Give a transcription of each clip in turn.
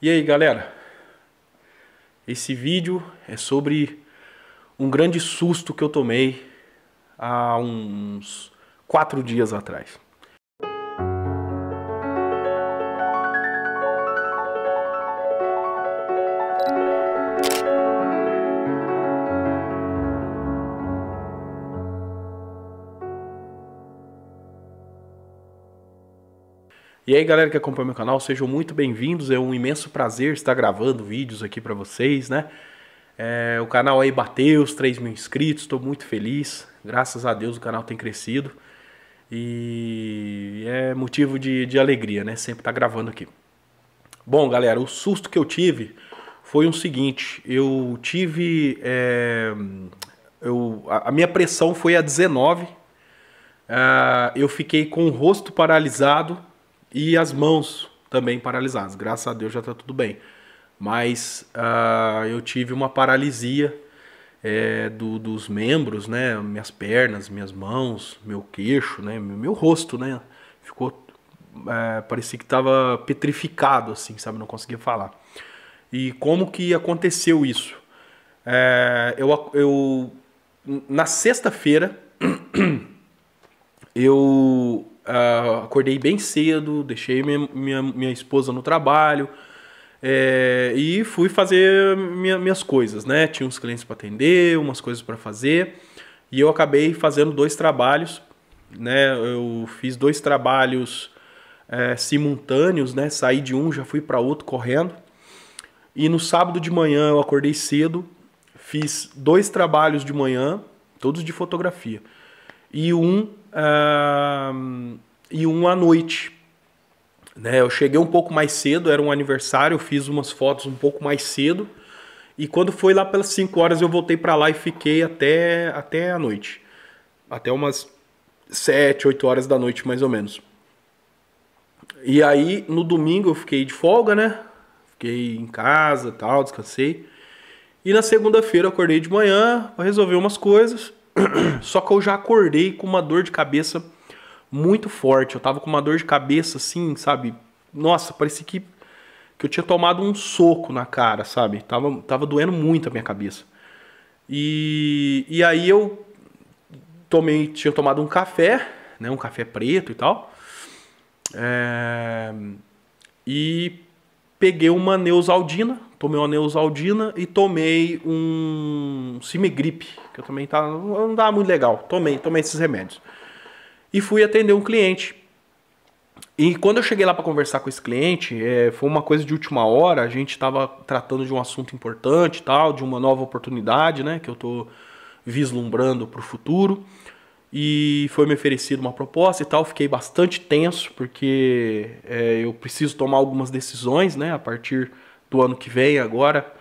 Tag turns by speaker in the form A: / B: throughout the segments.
A: E aí, galera? Esse vídeo é sobre um grande susto que eu tomei há uns quatro dias atrás. E aí, galera que acompanha meu canal, sejam muito bem-vindos. É um imenso prazer estar gravando vídeos aqui para vocês, né? É, o canal aí bateu os 3 mil inscritos, estou muito feliz. Graças a Deus o canal tem crescido. E é motivo de, de alegria, né? Sempre estar tá gravando aqui. Bom, galera, o susto que eu tive foi o seguinte: eu tive. É, eu, a, minha pressão foi a 19. Uh, ah, eu fiquei com o rosto paralisado e as mãos também paralisadas. Graças a Deus já está tudo bem. Mas uh, eu tive uma paralisia é, do, dos membros, né? Minhas pernas, minhas mãos, meu queixo, né? Meu, meu rosto, né? Ficou é, parecia que estava petrificado, assim, sabe? Não conseguia falar. E como que aconteceu isso? É, eu, eu na sexta-feira eu Uh, acordei bem cedo, deixei minha, minha, minha esposa no trabalho é, e fui fazer minha, minhas coisas, né? Tinha uns clientes para atender, umas coisas para fazer e eu acabei fazendo dois trabalhos, né? Eu fiz dois trabalhos é, simultâneos, né? Saí de um, já fui para outro correndo. E no sábado de manhã eu acordei cedo, fiz dois trabalhos de manhã, todos de fotografia. E um uh, e um à noite. Né? Eu cheguei um pouco mais cedo, era um aniversário, eu fiz umas fotos um pouco mais cedo. E quando foi lá pelas 5 horas, eu voltei para lá e fiquei até, até a noite. Até umas 7, 8 horas da noite, mais ou menos. E aí, no domingo, eu fiquei de folga, né? Fiquei em casa tal, descansei. E na segunda-feira, acordei de manhã para resolver umas coisas. Só que eu já acordei com uma dor de cabeça muito forte. Eu tava com uma dor de cabeça assim, sabe? Nossa, parecia que, que eu tinha tomado um soco na cara, sabe? Tava, tava doendo muito a minha cabeça. E, e aí eu tomei, tinha tomado um café, né? Um café preto e tal. É, e peguei uma Neusaldina, tomei uma Neusaldina e tomei um Cimigripe, que eu também tava, tá, não dá tá muito legal. Tomei, tomei esses remédios. E fui atender um cliente. E quando eu cheguei lá para conversar com esse cliente, é, foi uma coisa de última hora, a gente estava tratando de um assunto importante tal, de uma nova oportunidade, né, que eu estou vislumbrando para o futuro e foi me oferecido uma proposta e tal. Fiquei bastante tenso porque é, eu preciso tomar algumas decisões, né? A partir do ano que vem, agora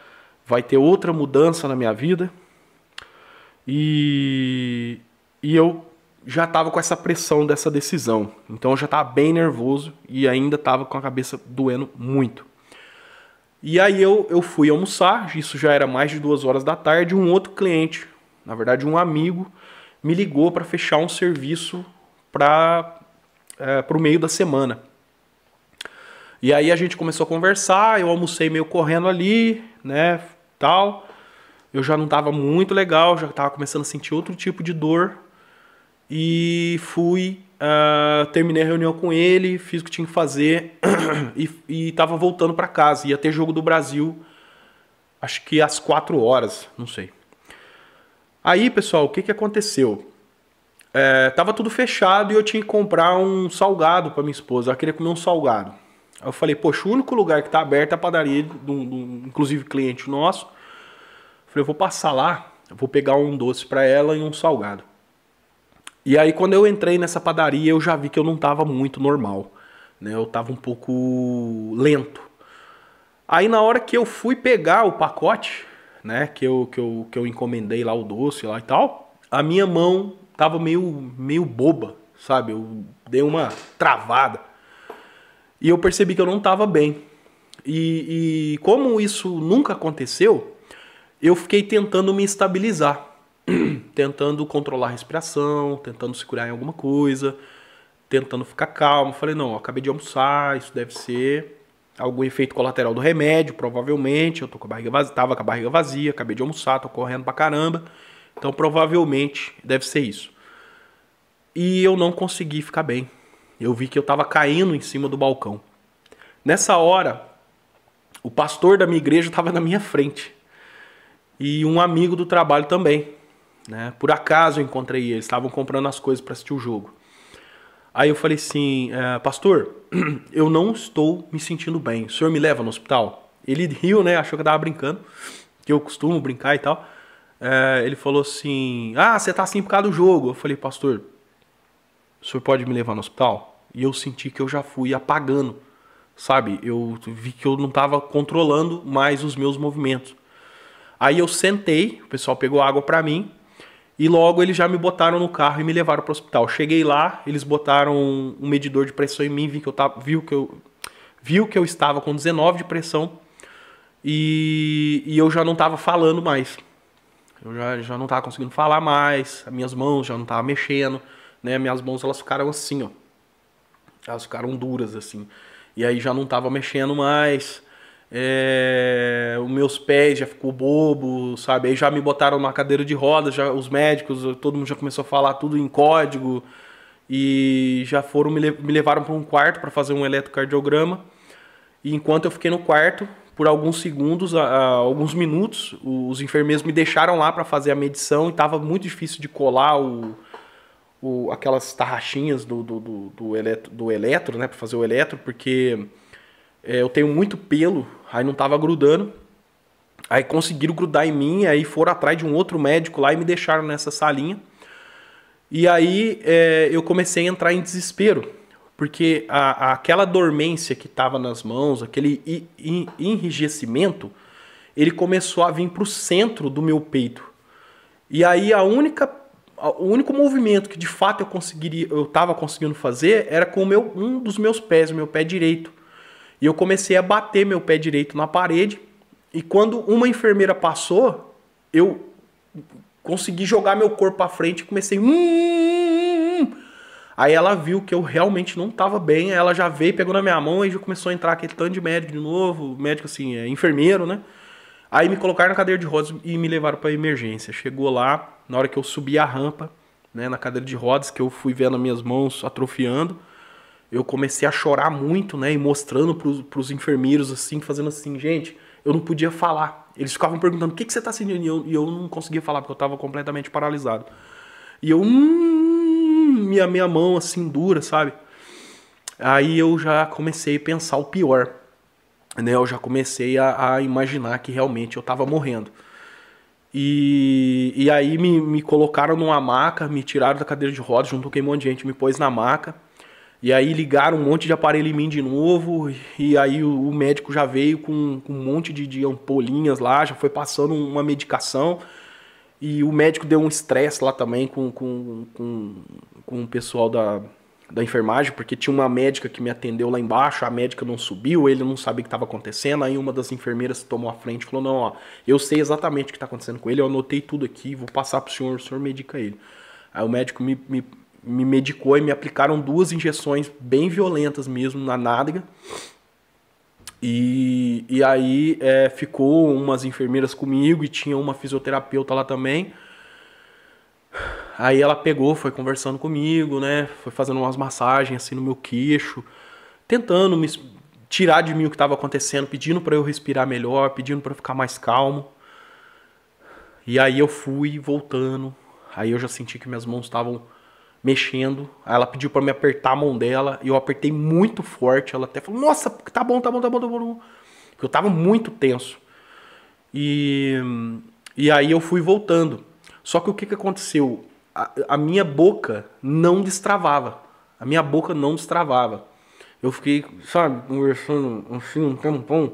A: vai ter outra mudança na minha vida e, e eu já estava com essa pressão dessa decisão. Então eu já estava bem nervoso e ainda estava com a cabeça doendo muito. E aí eu, eu fui almoçar, isso já era mais de duas horas da tarde, um outro cliente, na verdade um amigo, me ligou para fechar um serviço para é, meio da semana. E aí a gente começou a conversar, eu almocei meio correndo ali, né, tal. Eu já não estava muito legal, já estava começando a sentir outro tipo de dor. E fui, uh, terminei a reunião com ele, fiz o que tinha que fazer e, estava voltando para casa. Ia ter jogo do Brasil, acho que às quatro horas, não sei. Aí, pessoal, o que, que aconteceu? É, tava tudo fechado e eu tinha que comprar um salgado para minha esposa. Ela queria comer um salgado. Aí eu falei, poxa, o único lugar que tá aberto é a padaria, do, do, inclusive cliente nosso. Eu falei, eu vou passar lá, eu vou pegar um doce para ela e um salgado. E aí quando eu entrei nessa padaria, eu já vi que eu não tava muito normal. Né? Eu tava um pouco lento. Aí na hora que eu fui pegar o pacote, né? Que eu, que eu, que eu encomendei lá o doce lá e tal. A minha mão tava meio, meio boba, sabe? Eu dei uma travada. E eu percebi que eu não tava bem. E, e como isso nunca aconteceu, eu fiquei tentando me estabilizar. tentando controlar a respiração, tentando segurar em alguma coisa, tentando ficar calmo. Falei, não, acabei de almoçar, isso deve ser algum efeito colateral do remédio, provavelmente. Eu tô com a barriga vazia, tava com a barriga vazia, acabei de almoçar, tô correndo pra caramba. Então provavelmente deve ser isso. E eu não consegui ficar bem. Eu vi que eu tava caindo em cima do balcão. Nessa hora, o pastor da minha igreja estava na minha frente. E um amigo do trabalho também. Né? Por acaso eu encontrei eles, estavam comprando as coisas para assistir o jogo. Aí eu falei assim, é, pastor, eu não estou me sentindo bem, o senhor me leva no hospital? Ele riu, né, achou que eu tava brincando, que eu costumo brincar e tal. É, ele falou assim, ah, você tá assim por causa do jogo. Eu falei, pastor, o senhor pode me levar no hospital? E eu senti que eu já fui apagando, sabe? Eu vi que eu não tava controlando mais os meus movimentos. Aí eu sentei, o pessoal pegou água para mim, e logo eles já me botaram no carro e me levaram para o hospital. Cheguei lá, eles botaram um medidor de pressão em mim, viu que eu tava, viu que eu viu que eu estava com 19 de pressão e, e eu já não estava falando mais. Eu já, já não estava conseguindo falar mais, minhas mãos já não estava mexendo, né? Minhas mãos elas ficaram assim, ó. Elas ficaram duras assim. E aí já não estava mexendo mais. É, os meus pés já ficou bobo, sabe? Aí já me botaram numa cadeira de rodas, já os médicos, todo mundo já começou a falar tudo em código e já foram me, me levaram para um quarto para fazer um eletrocardiograma. E enquanto eu fiquei no quarto, por alguns segundos, a, a, alguns minutos, os enfermeiros me deixaram lá para fazer a medição e estava muito difícil de colar o, o aquelas tarraxinhas do, do, do, do, eletro, do eletro, né, para fazer o eletro, porque é, eu tenho muito pelo aí não tava grudando. Aí conseguiram grudar em mim, aí foram atrás de um outro médico lá e me deixaram nessa salinha. E aí é, eu comecei a entrar em desespero, porque a, a, aquela dormência que estava nas mãos, aquele i, i, enrijecimento, ele começou a vir para o centro do meu peito. E aí a única, a, o único movimento que de fato eu conseguiria, eu estava conseguindo fazer era com meu, um dos meus pés, o meu pé direito. E eu comecei a bater meu pé direito na parede. E quando uma enfermeira passou, eu consegui jogar meu corpo para frente e comecei. Hum, hum, hum, aí ela viu que eu realmente não estava bem, ela já veio, pegou na minha mão e já começou a entrar aquele tanto de médico de novo, médico assim, é, enfermeiro, né? Aí me colocaram na cadeira de rodas e me levaram para emergência. Chegou lá, na hora que eu subi a rampa, né, na cadeira de rodas, que eu fui vendo as minhas mãos atrofiando, eu comecei a chorar muito, né? E mostrando pros, os enfermeiros, assim, fazendo assim, gente, eu não podia falar. Eles ficavam perguntando, o que, que você tá sentindo? E eu, e eu não conseguia falar, porque eu tava completamente paralisado. E eu, hum, minha, minha mão, assim, dura, sabe? Aí eu já comecei a pensar o pior, né? Eu já comecei a, a imaginar que realmente eu tava morrendo. E, e aí me, me colocaram numa maca, me tiraram da cadeira de rodas, juntou com um monte de gente, me pôs na maca e aí ligaram um monte de aparelho em mim de novo, e aí o, o médico já veio com, com um monte de, de, ampolinhas lá, já foi passando uma medicação. E o médico deu um estresse lá também com, com, com, com o pessoal da, da enfermagem, porque tinha uma médica que me atendeu lá embaixo, a médica não subiu, ele não sabia o que estava acontecendo, aí uma das enfermeiras tomou a frente e falou, não, ó, eu sei exatamente o que está acontecendo com ele, eu anotei tudo aqui, vou passar o senhor, o senhor medica ele. Aí o médico me, me, me medicou e me aplicaram duas injeções bem violentas mesmo na nádega. E, e aí é, ficou umas enfermeiras comigo e tinha uma fisioterapeuta lá também. Aí ela pegou, foi conversando comigo, né? Foi fazendo umas massagens assim no meu queixo, tentando me tirar de mim o que estava acontecendo, pedindo para eu respirar melhor, pedindo para ficar mais calmo. E aí eu fui voltando. Aí eu já senti que minhas mãos estavam mexendo. Ela pediu para me apertar a mão dela e eu apertei muito forte. Ela até falou: "Nossa, tá, tá bom, tá bom, tá bom, tá bom". Porque eu tava muito tenso. E e aí eu fui voltando. Só que o que que aconteceu? A, a minha boca não destravava. A minha boca não destravava. Eu fiquei, sabe, conversando assim um tempão.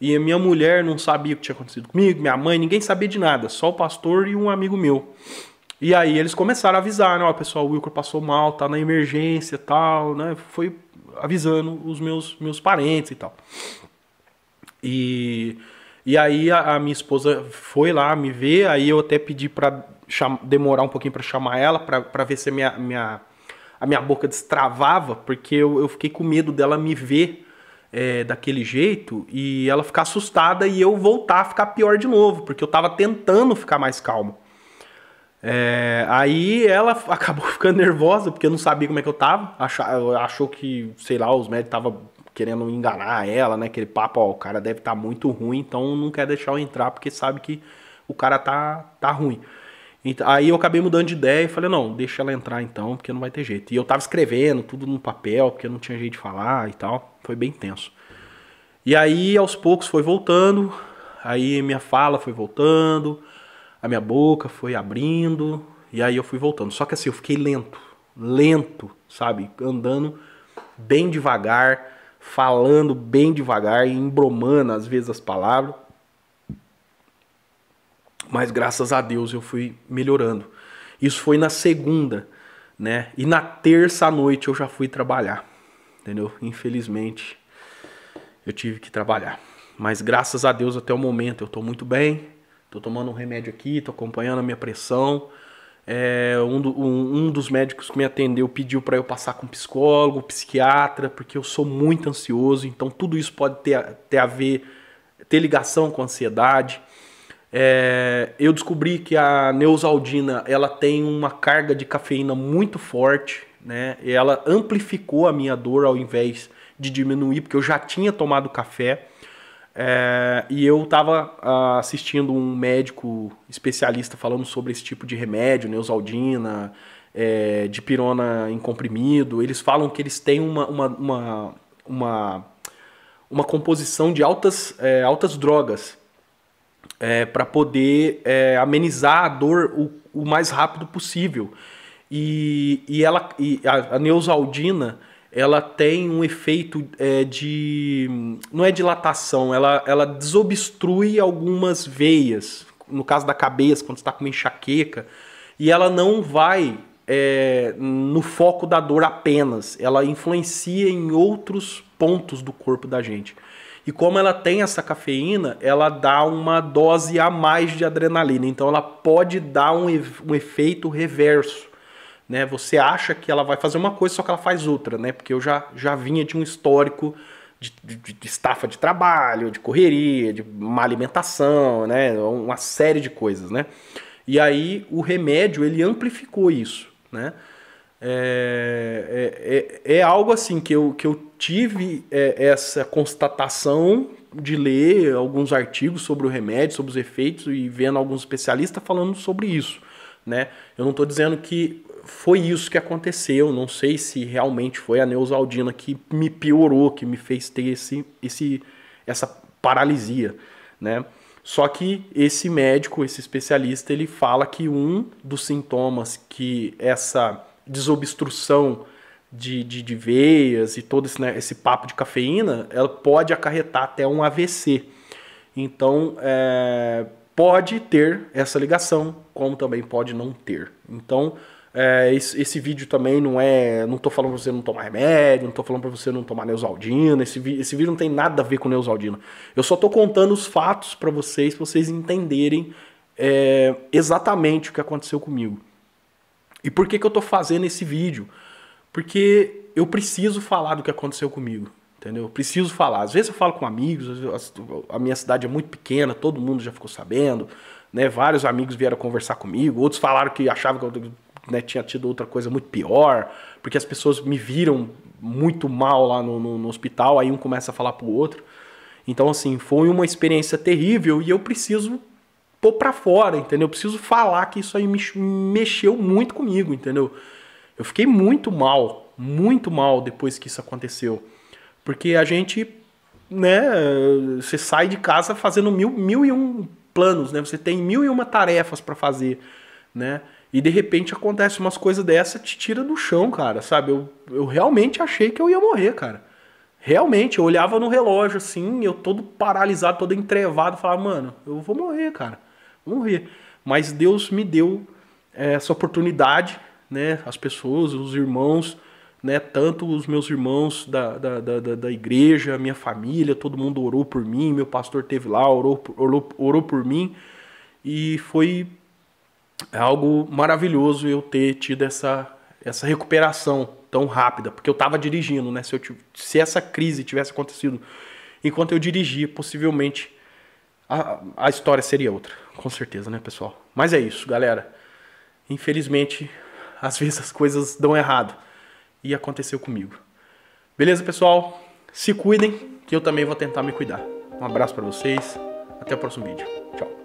A: E a minha mulher não sabia o que tinha acontecido comigo, minha mãe, ninguém sabia de nada, só o pastor e um amigo meu. E aí eles começaram a avisar, né? Ó, pessoal, o Wilker passou mal, tá na emergência tal, né? Foi avisando os meus, meus parentes e tal. E, e aí a, a minha esposa foi lá me ver, aí eu até pedi pra cham, demorar um pouquinho para chamar ela, para ver se a minha, minha, a minha boca destravava, porque eu, eu fiquei com medo dela me ver é, daquele jeito e ela ficar assustada e eu voltar a ficar pior de novo, porque eu tava tentando ficar mais calmo. É, aí ela acabou ficando nervosa, porque eu não sabia como é que eu tava. Achou, achou que, sei lá, os médicos estavam querendo enganar ela, né? Aquele papo, ó, o cara deve estar tá muito ruim, então não quer deixar eu entrar, porque sabe que o cara tá, tá ruim. Então, aí eu acabei mudando de ideia e falei, não, deixa ela entrar então, porque não vai ter jeito. E eu tava escrevendo tudo no papel, porque não tinha jeito de falar e tal. Foi bem tenso. E aí, aos poucos, foi voltando. Aí minha fala foi voltando a minha boca foi abrindo e aí eu fui voltando. Só que assim, eu fiquei lento, lento, sabe? Andando bem devagar, falando bem devagar e embromando às vezes as palavras. Mas graças a Deus eu fui melhorando. Isso foi na segunda, né? E na terça noite eu já fui trabalhar, entendeu? Infelizmente eu tive que trabalhar. Mas graças a Deus até o momento eu estou muito bem, Tô tomando um remédio aqui, tô acompanhando a minha pressão. É, um, do, um, um, dos médicos que me atendeu pediu para eu passar com psicólogo, psiquiatra, porque eu sou muito ansioso, então tudo isso pode ter, ter a ver, ter ligação com ansiedade. É, eu descobri que a Neusaldina ela tem uma carga de cafeína muito forte, né? E ela amplificou a minha dor ao invés de diminuir, porque eu já tinha tomado café. É, e eu estava uh, ah, assistindo um médico especialista falando sobre esse tipo de remédio, neusaldina, né, é, dipirona em comprimido. Eles falam que eles têm uma, uma, uma, uma, uma composição de altas, é, altas drogas é, para poder é, amenizar a dor o, o, mais rápido possível. E, e, ela, e a, a neusaldina ela tem um efeito é, de. não é dilatação, ela, ela desobstrui algumas veias, no caso da cabeça, quando está com uma enxaqueca, e ela não vai é, no foco da dor apenas, ela influencia em outros pontos do corpo da gente. E como ela tem essa cafeína, ela dá uma dose a mais de adrenalina, então ela pode dar um, um efeito reverso né? Você acha que ela vai fazer uma coisa, só que ela faz outra, né? Porque eu já, já vinha de um histórico de, de, de estafa de trabalho, de correria, de má alimentação, né? Uma série de coisas, né? E aí o remédio, ele amplificou isso, né? É, é, é, é, algo assim que eu, que eu tive é, essa constatação de ler alguns artigos sobre o remédio, sobre os efeitos e vendo alguns especialistas falando sobre isso. Né? Eu não estou dizendo que foi isso que aconteceu. Não sei se realmente foi a Neusaldina que me piorou, que me fez ter esse, esse, essa paralisia, né? Só que esse médico, esse especialista, ele fala que um dos sintomas que essa desobstrução de, de, de veias e todo esse, né, esse papo de cafeína, ela pode acarretar até um AVC. Então, é, pode ter essa ligação, como também pode não ter. Então, é, esse, esse, vídeo também não é. Não tô falando pra você não tomar remédio, não tô falando pra você não tomar Neusaldina. Esse, esse vídeo não tem nada a ver com Neusaldina. Eu só tô contando os fatos para vocês, pra vocês entenderem é, exatamente o que aconteceu comigo. E por que, que eu tô fazendo esse vídeo? Porque eu preciso falar do que aconteceu comigo. Entendeu? Eu preciso falar. Às vezes eu falo com amigos, a minha cidade é muito pequena, todo mundo já ficou sabendo. Né? Vários amigos vieram conversar comigo, outros falaram que achavam que eu né, tinha tido outra coisa muito pior, porque as pessoas me viram muito mal lá no, no, no hospital, aí um começa a falar pro outro. Então, assim, foi uma experiência terrível e eu preciso pôr pra fora, entendeu? Eu preciso falar que isso aí me mexeu muito comigo, entendeu? Eu fiquei muito mal, muito mal depois que isso aconteceu. Porque a gente, né, você sai de casa fazendo mil, mil e um planos, né? Você tem mil e uma tarefas para fazer, né? E de repente acontece umas coisas dessa, te tira do chão, cara, sabe? Eu, eu realmente achei que eu ia morrer, cara. Realmente, eu olhava no relógio assim, eu todo paralisado, todo entrevado, falava, mano, eu vou morrer, cara. Vou morrer. Mas Deus me deu eh, essa oportunidade, né? As pessoas, os irmãos, né? Tanto os meus irmãos da, da, da, da igreja, minha família, todo mundo orou por mim, meu pastor teve lá, orou, orou, orou por mim. E foi é algo maravilhoso eu ter tido essa, essa recuperação tão rápida, porque eu estava dirigindo, né? Se, eu, se essa crise tivesse acontecido enquanto eu dirigia, possivelmente a, a história seria outra, com certeza, né, pessoal? Mas é isso, galera. Infelizmente, às vezes as coisas dão errado e aconteceu comigo. Beleza, pessoal? Se cuidem, que eu também vou tentar me cuidar. Um abraço para vocês, até o próximo vídeo. Tchau.